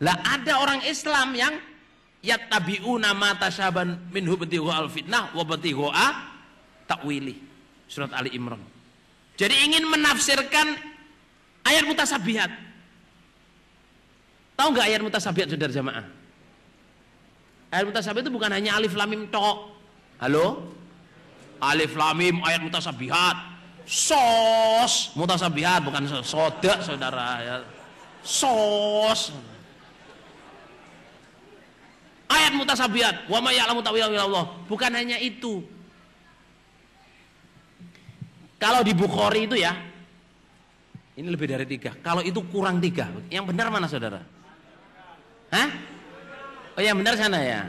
Lah ada orang Islam yang yattabi'una ma tasyaban minhu al fitnah wa tak ta'wili. Surat Ali Imran. Jadi ingin menafsirkan ayat mutasabihat. Tahu nggak ayat mutasabihat saudara jamaah? Ayat mutasabihat itu bukan hanya alif lamim tok. Halo? Alif lamim ayat mutasabihat. Sos mutasabihat bukan sodak saudara ya. Sos ayat mutasabiat wa ma ya'lamu Allah. Bukan hanya itu. Kalau di Bukhari itu ya, ini lebih dari tiga. Kalau itu kurang tiga, yang benar mana saudara? Hah? Oh yang benar sana ya.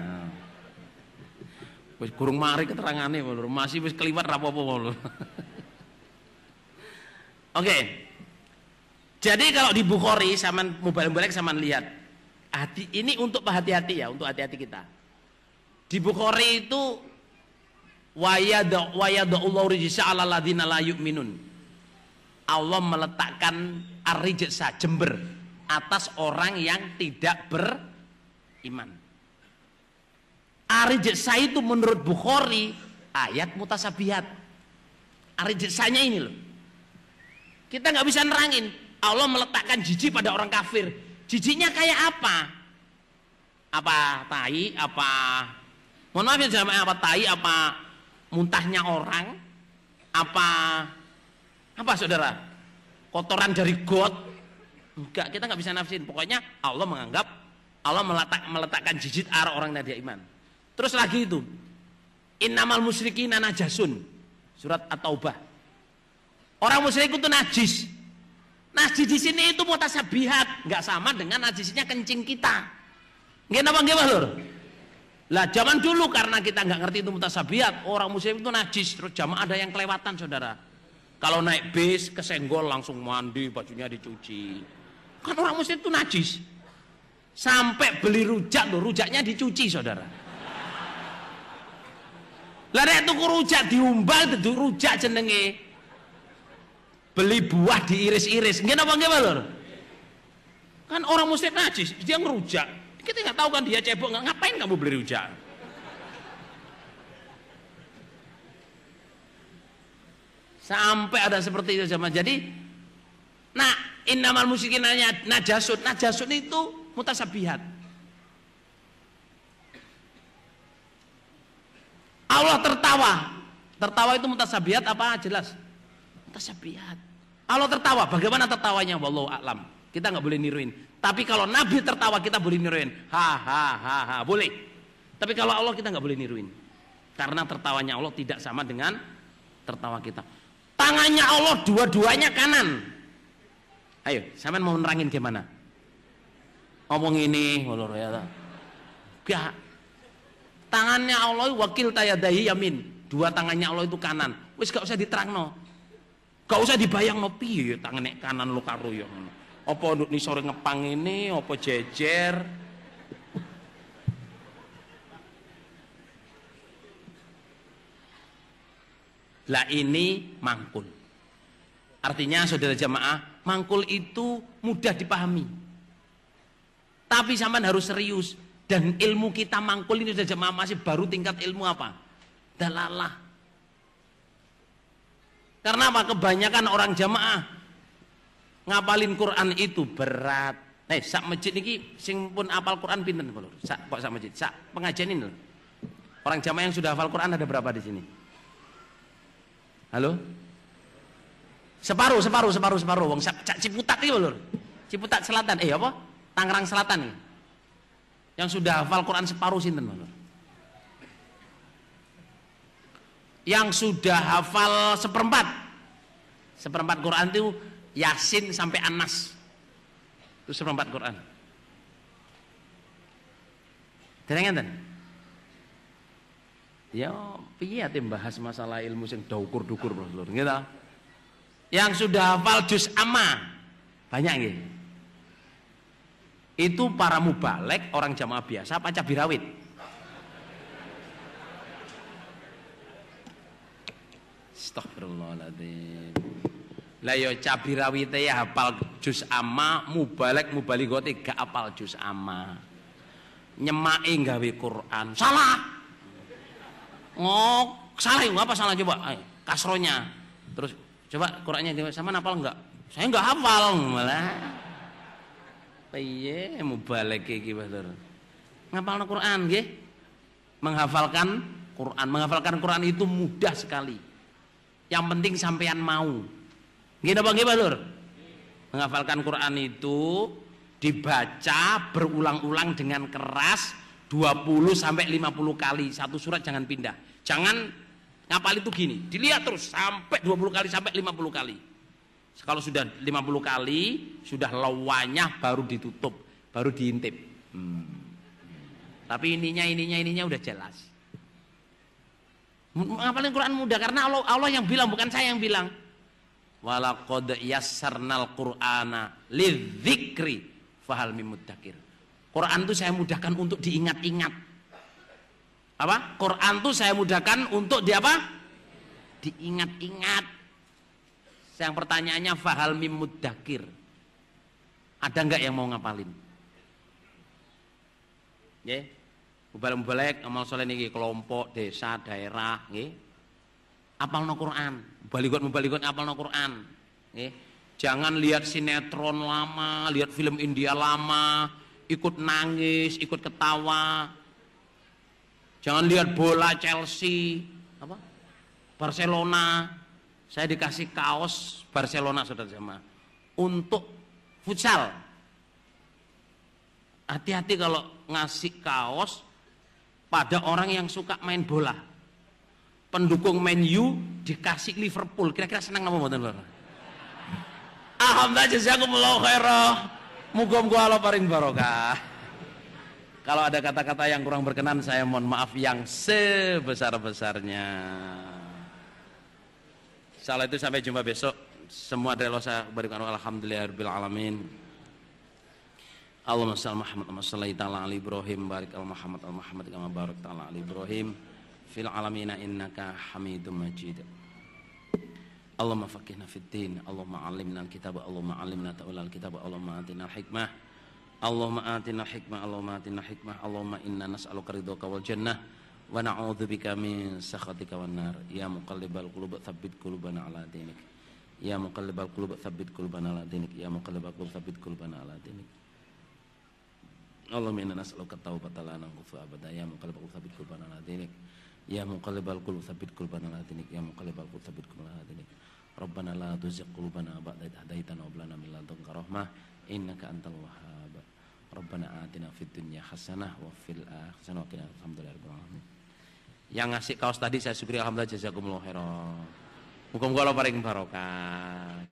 Wis kurung mari keterangannya, lur. Masih wis keliwat rapopo, lur. Oke. Jadi kalau di Bukhari sama mubalik-balik sama lihat hati ini untuk hati-hati ya, untuk hati-hati kita. Di Bukhari itu wayadallahu rijsa Allah meletakkan arrijsa jember atas orang yang tidak beriman. Arrijsa itu menurut Bukhari ayat mutasabihat. Arrijsanya ini loh. Kita nggak bisa nerangin. Allah meletakkan jijik pada orang kafir Jijiknya kayak apa? Apa tai? Apa? Mohon maaf ya jamaah apa tai? Apa muntahnya orang? Apa? Apa saudara? Kotoran dari got? Enggak, kita nggak bisa nafsin. Pokoknya Allah menganggap Allah meletak, meletakkan jijik arah orang yang iman. Terus lagi itu, innamal musyrikin najasun. Surat At-Taubah. Orang musyrik itu najis. Najis di sini itu mutasabihat, nggak sama dengan najisnya kencing kita. Nggak apa gak lur? Lah zaman dulu karena kita nggak ngerti itu mutasabihat, orang muslim itu najis, terus jamaah ada yang kelewatan saudara. Kalau naik bis kesenggol langsung mandi, bajunya dicuci. Kan orang muslim itu najis. Sampai beli rujak loh, rujaknya dicuci saudara. Lari nek tuku rujak diumbal itu rujak jenenge beli buah diiris-iris nggak apa nggak lor kan orang muslim najis dia ngerujak kita nggak tahu kan dia cebok nggak ngapain kamu beli rujak sampai ada seperti itu zaman jadi nah innamal musyrikin najasut najasut itu mutasabihat Allah tertawa tertawa itu mutasabihat apa jelas tasabihat. Allah tertawa, bagaimana tertawanya? Wallahu alam. Kita nggak boleh niruin. Tapi kalau Nabi tertawa kita boleh niruin. Ha ha ha ha, boleh. Tapi kalau Allah kita nggak boleh niruin. Karena tertawanya Allah tidak sama dengan tertawa kita. Tangannya Allah dua-duanya kanan. Ayo, saya mau nerangin gimana? Ngomong ini, walor ya. Gak. Tangannya Allah wakil tayadahi yamin. Dua tangannya Allah itu kanan. Wis gak usah diterangno. Gak usah dibayang no piye ya, tangan nek kanan lo karo yo ya, ngono. Apa nduk sore ngepang ini, apa jejer. Lah ini mangkul. Artinya saudara jamaah, mangkul itu mudah dipahami. Tapi zaman harus serius dan ilmu kita mangkul ini saudara jamaah masih baru tingkat ilmu apa? Dalalah karena apa? Kebanyakan orang jamaah ngapalin Quran itu berat. Eh, hey, sak masjid niki sing pun apal Quran pinten kok Sak kok sak masjid, sak pengajian ini Orang jamaah yang sudah hafal Quran ada berapa di sini? Halo? Separuh, separuh, separuh, separuh. Wong sak Ciputat iki lho. Ciputat Selatan. Eh apa? Tangerang Selatan nih. Yang sudah hafal Quran separuh sinten lho. Yang sudah hafal seperempat Seperempat Quran itu Yasin sampai Anas. Itu seperempat Quran. Terangkan kan? Ya, piye yang bahas masalah ilmu sing daukur-dukur, Bro, Lur. Gitu. Yang sudah hafal juz amma. Banyak nggih. Gitu. Itu para mubalek, orang jamaah biasa, pancabirewit. birawit Astagfirullahaladzim. Lah ya cabi rawite ya hafal juz ama mubalek gote gak hafal juz ama. Nyemake gawe Quran. Salah. Ngok, salah ya apa salah coba? Ay, eh, kasronya. Terus coba Qurannya sama hafal enggak? Saya enggak hafal malah. Piye mubalek iki, Pak Lur? Ngapalno Quran nggih? Menghafalkan Quran, menghafalkan Quran itu mudah sekali yang penting sampean mau. gini bang gini Lur? Menghafalkan Quran itu dibaca berulang-ulang dengan keras 20 sampai 50 kali. Satu surat jangan pindah. Jangan ngapal itu gini. Dilihat terus sampai 20 kali sampai 50 kali. Kalau sudah 50 kali, sudah lawanya baru ditutup, baru diintip. Hmm. Tapi ininya, ininya, ininya udah jelas. Ngapalin Quran mudah karena Allah Allah yang bilang bukan saya yang bilang. Walaqad yassarnal Qur'ana lidzikri fahal mimuddakir. Quran itu saya mudahkan untuk diingat-ingat. Apa? Quran itu saya mudahkan untuk di apa? Diingat-ingat. Yang pertanyaannya fahal mimuddakir. Ada nggak yang mau ngapalin? Ya. Yeah. Mubalek-mubalek amal soleh niki kelompok, desa, daerah nggih. no Quran. Mubalikot apal no Quran. Nggih. Jangan lihat sinetron lama, lihat film India lama, ikut nangis, ikut ketawa. Jangan lihat bola Chelsea, apa? Barcelona. Saya dikasih kaos Barcelona Saudara sama untuk futsal. Hati-hati kalau ngasih kaos pada orang yang suka main bola. Pendukung Man U dikasih Liverpool. Kira-kira senang apa mboten, bener Alhamdulillah jazakumullah khairah. Muga-muga Allah paring barokah. Kalau ada kata-kata yang kurang berkenan saya mohon maaf yang sebesar-besarnya. Salah itu sampai jumpa besok. Semua dari lo saya berikan alhamdulillah alamin. Allahumma salli Muhammad wa sallallahu ta'ala ali Ibrahim barik al Muhammad al Muhammad kama barak ta'ala ali Ibrahim fil alamina innaka hamidum majid Allahumma faqihna fid din Allahumma alimna al-kitab Allahumma alimna ta'ala al-kitab Allahumma atina al-hikmah Allahumma atina al-hikmah Allahumma atina al-hikmah Allahumma inna nas'aluka ridhaka wal jannah wa na'udzubika min sakhatika wan nar ya muqallibal qulub tsabbit qulubana ala dinik ya muqallibal qulub tsabbit qulubana ala dinik ya muqallibal qulub tsabbit qulubana ala dinik Allahumma inna nas'aluka taubata lana kufa abada ya muqallibal qulub tsabbit qulubana ala dinik ya muqallibal qulub tsabbit qulubana ala dinik ya muqallibal qulub tsabbit qulubana ala dinik Rabbana la tuzigh qulubana ba'da idh hadaytana wa hab lana min ladunka antal Rabbana atina fid dunya hasanah wa fil hasanah wa qina adzabannar yang ngasih kaos tadi saya syukuri alhamdulillah jazakumullah khairan muga-muga paling barokah